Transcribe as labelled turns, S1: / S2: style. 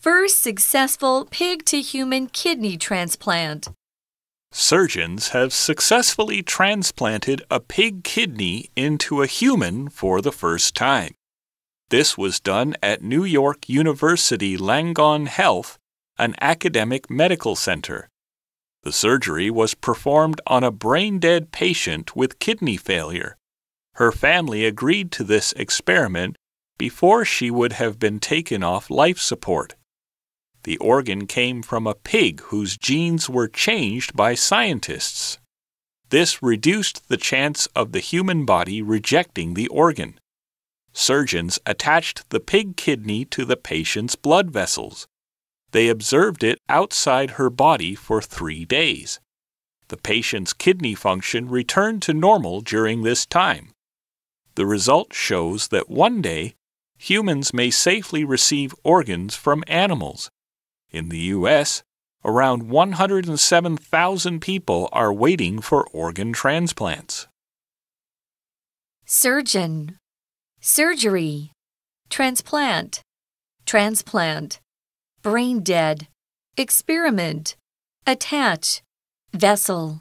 S1: First successful pig to human kidney transplant.
S2: Surgeons have successfully transplanted a pig kidney into a human for the first time. This was done at New York University Langone Health, an academic medical center. The surgery was performed on a brain dead patient with kidney failure. Her family agreed to this experiment before she would have been taken off life support. The organ came from a pig whose genes were changed by scientists. This reduced the chance of the human body rejecting the organ. Surgeons attached the pig kidney to the patient's blood vessels. They observed it outside her body for three days. The patient's kidney function returned to normal during this time. The result shows that one day humans may safely receive organs from animals. In the U.S., around 107,000 people are waiting for organ transplants.
S1: Surgeon, surgery, transplant, transplant, brain dead, experiment, attach, vessel.